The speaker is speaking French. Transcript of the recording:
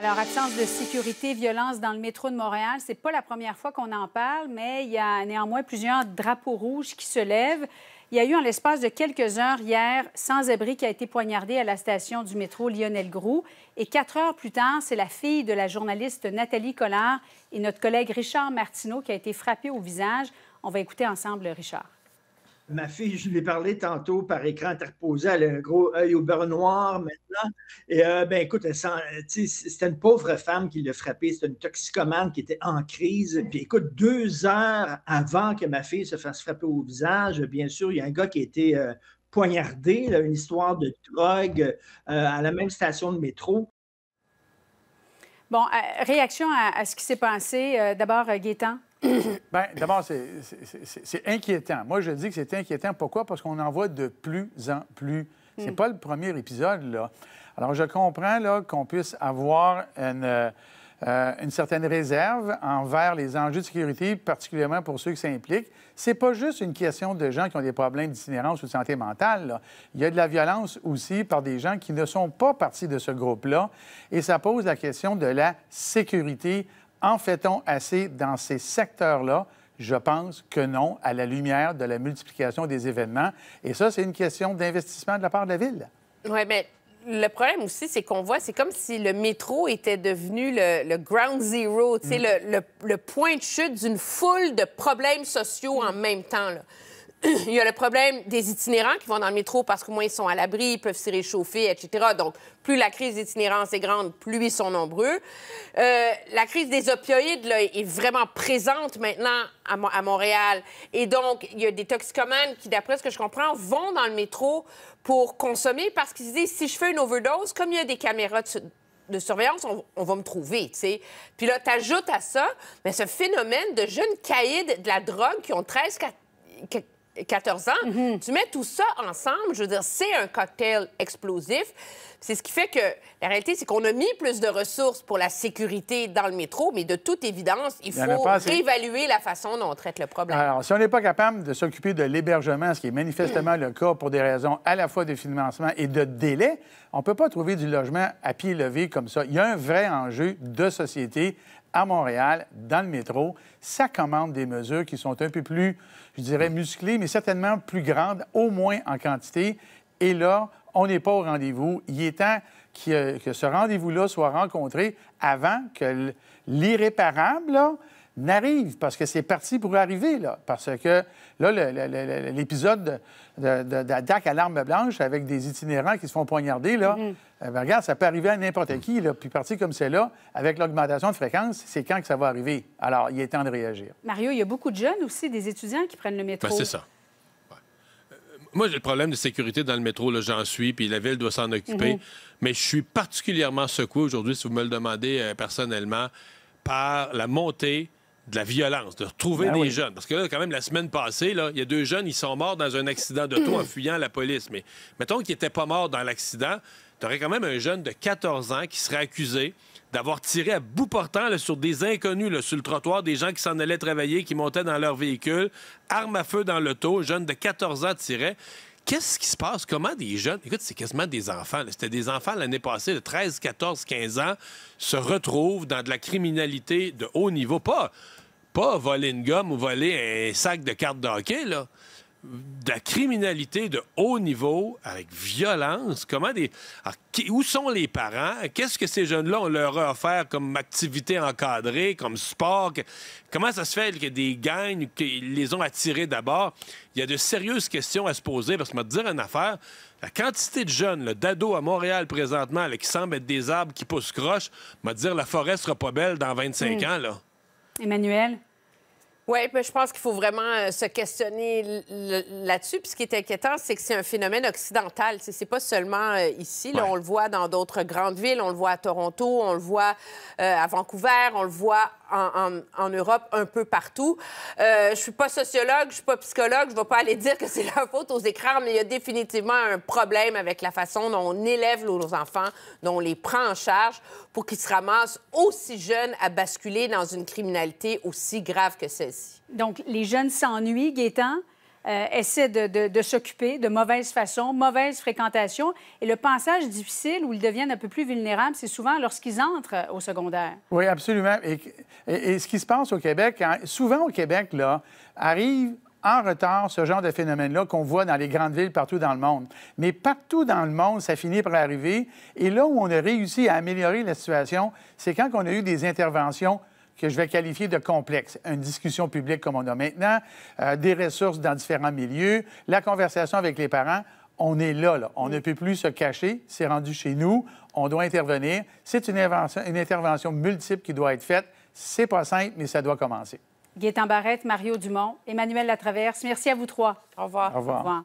Alors, absence de sécurité, violence dans le métro de Montréal, c'est pas la première fois qu'on en parle, mais il y a néanmoins plusieurs drapeaux rouges qui se lèvent. Il y a eu en l'espace de quelques heures hier, sans-abri qui a été poignardé à la station du métro Lionel Groux. Et quatre heures plus tard, c'est la fille de la journaliste Nathalie Collard et notre collègue Richard Martineau qui a été frappé au visage. On va écouter ensemble Richard. Ma fille, je lui ai parlé tantôt par écran interposé, elle a un gros œil au beurre noir maintenant. Et euh, ben écoute, c'était une pauvre femme qui l'a frappée, c'était une toxicomane qui était en crise. Puis écoute, deux heures avant que ma fille se fasse frapper au visage, bien sûr, il y a un gars qui a été euh, poignardé, une histoire de drogue euh, à la même station de métro. Bon, réaction à, ce qui s'est passé. D'abord, Gaétan. Bien, d'abord, c'est inquiétant. Moi, je dis que c'est inquiétant. Pourquoi? Parce qu'on en voit de plus en plus. C'est hmm. pas le premier épisode, là. Alors, je comprends là, qu'on puisse avoir euh, une, certaine réserve envers les enjeux de sécurité, particulièrement pour ceux qui s'impliquent. C'est pas juste une question de gens qui ont des problèmes d'itinérance ou de santé mentale. Il y a de la violence aussi par des gens qui ne sont pas partis de ce groupe-là. Et ça pose la question de la sécurité en fait-on assez dans ces secteurs-là? Je pense que non, à la lumière de la multiplication des événements. Et ça, c'est une question d'investissement de la part de la Ville. Oui, mais le problème aussi, c'est qu'on voit, c'est comme si le métro était devenu le, ground zero, mm. le, point de chute d'une foule de problèmes sociaux en même temps. il y a le problème des itinérants qui vont dans le métro parce qu'au moins ils sont à l'abri, ils peuvent s'y réchauffer, etc. Donc, plus la crise d'itinérance est grande, plus ils sont nombreux. Euh, la crise des opioïdes là, est vraiment présente maintenant à, Montréal. Et donc, il y a des toxicomanes qui, d'après ce que je comprends, vont dans le métro pour consommer parce qu'ils se disent si je fais une overdose, comme il y a des caméras de surveillance, on, va me trouver, tu sais. Puis là, tu ajoutes à ça mais ce phénomène de jeunes caïds de la drogue qui ont 13, 14 ans. Mhm. Tu mets tout ça ensemble, je veux dire, c'est un cocktail explosif. C'est ce qui fait que la réalité, c'est qu'on a mis plus de ressources pour la sécurité dans le métro, mais de toute évidence, il faut réévaluer la façon dont on traite le problème. Alors, si on n'est pas capable de s'occuper de l'hébergement, ce qui est manifestement le cas pour des raisons à la fois de financement et de délai, on ne peut pas trouver du logement à pied levé comme ça. Il y a un vrai enjeu de société à Montréal, dans le métro, ça commande des mesures qui sont un peu plus, je dirais, musclées, mais certainement plus grandes, au moins en quantité. Et là, on n'est pas au rendez-vous. Il est temps que, que ce rendez-vous-là soit rencontré avant que l'irréparable, n'arrive, parce que c'est parti pour arriver, là. Parce que là, l'épisode d'attaque à l'arme blanche avec des itinérants qui se font poignarder, là, mm-hmm. euh, ben, regarde, ça peut arriver à n'importe qui, là. Puis parti comme c'est là, avec l'augmentation de fréquence, c'est quand que ça va arriver. Alors, il est temps de réagir. Mario, il y a beaucoup de jeunes aussi, des étudiants qui prennent le métro. Ben, c'est ça. Euh, moi, j'ai le problème de sécurité dans le métro, là, j'en suis, puis la ville doit s'en occuper. Mm-hmm. Mais je suis particulièrement secoué aujourd'hui, si vous me le demandez euh, personnellement, par la montée de la violence, de retrouver ben des jeunes. Parce que là, quand même, la semaine passée, il y a deux jeunes, ils sont morts dans un accident d'auto en fuyant la police. Mais mettons qu'ils n'étaient pas morts dans l'accident, tu aurais quand même un jeune de 14 ans qui serait accusé d'avoir tiré à bout portant sur des inconnus sur le trottoir, des gens qui s'en allaient travailler, qui montaient dans leur véhicule, arme à feu dans l'auto, jeune de 14 ans tirait. Qu'est-ce qui se passe? Comment des jeunes, écoute, c'est quasiment des enfants, c'était des enfants l'année passée de 13, 14, 15 ans, se retrouvent dans de la criminalité de haut niveau. Pas, pas voler une gomme ou voler un sac de cartes de hockey, là de la criminalité de haut niveau avec violence. Comment des. où sont les parents? Qu'est-ce que ces jeunes-là, ont leur offert comme activité encadrée, comme sport? Comment ça se fait que des gangs qu'ils les ont attirés d'abord? Il y a de sérieuses questions à se poser parce que, me dire une affaire, la quantité de jeunes, d'ados à Montréal présentement, qui semblent être des arbres qui poussent croche, me dire la forêt sera pas belle dans 25 mm. ans, là. Emmanuel? Oui, je pense qu'il faut vraiment euh, se questionner là-dessus. Puis ce qui est inquiétant, c'est que c'est un phénomène occidental. C'est pas seulement euh, ici. On le voit dans d'autres grandes villes. On le voit à Toronto, on le voit euh, à Vancouver, on le voit en, Europe, un peu partout. Euh, je suis pas sociologue, je suis pas psychologue. Je vais pas aller dire que c'est la faute aux écrans, mais il y a définitivement un problème avec la façon dont on élève nos enfants, dont on les prend en charge pour qu'ils se ramassent aussi jeunes à basculer dans une criminalité aussi grave que celle donc, les jeunes s'ennuient, Gaétan, euh, essaient de, de, s'occuper de mauvaise façon, mauvaise fréquentation. Et le passage difficile où ils deviennent un peu plus vulnérables, c'est souvent lorsqu'ils entrent au secondaire. Oui, absolument. Et, et, ce qui se passe au Québec, hein, souvent au Québec, là, arrive en retard ce genre de phénomène-là qu'on voit dans les grandes villes partout dans le monde. Mais partout dans le monde, ça finit par arriver. Et là où on a réussi à améliorer la situation, c'est quand on a eu des interventions que je vais qualifier de complexe. Une discussion publique comme on a maintenant, euh, des ressources dans différents milieux, la conversation avec les parents. On est là, On ne peut plus se cacher. C'est rendu chez nous. On doit intervenir. C'est une, intervention multiple qui doit être faite. C'est pas simple, mais ça doit commencer. Gaétan Barrette, Mario Dumont, Emmanuel Latraverse, merci à vous trois. Au revoir. Au revoir.